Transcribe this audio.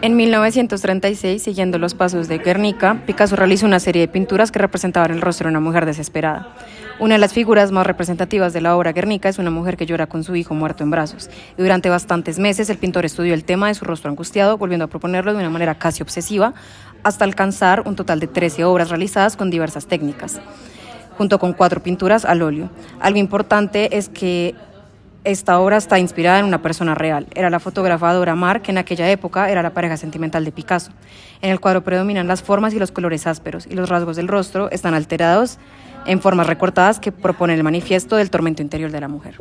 En 1936, siguiendo los pasos de Guernica, Picasso realizó una serie de pinturas que representaban el rostro de una mujer desesperada. Una de las figuras más representativas de la obra Guernica es una mujer que llora con su hijo muerto en brazos. Y durante bastantes meses el pintor estudió el tema de su rostro angustiado, volviendo a proponerlo de una manera casi obsesiva, hasta alcanzar un total de 13 obras realizadas con diversas técnicas junto con cuatro pinturas al óleo. Algo importante es que esta obra está inspirada en una persona real. Era la fotógrafa Dora que en aquella época era la pareja sentimental de Picasso. En el cuadro predominan las formas y los colores ásperos, y los rasgos del rostro están alterados en formas recortadas que proponen el manifiesto del tormento interior de la mujer.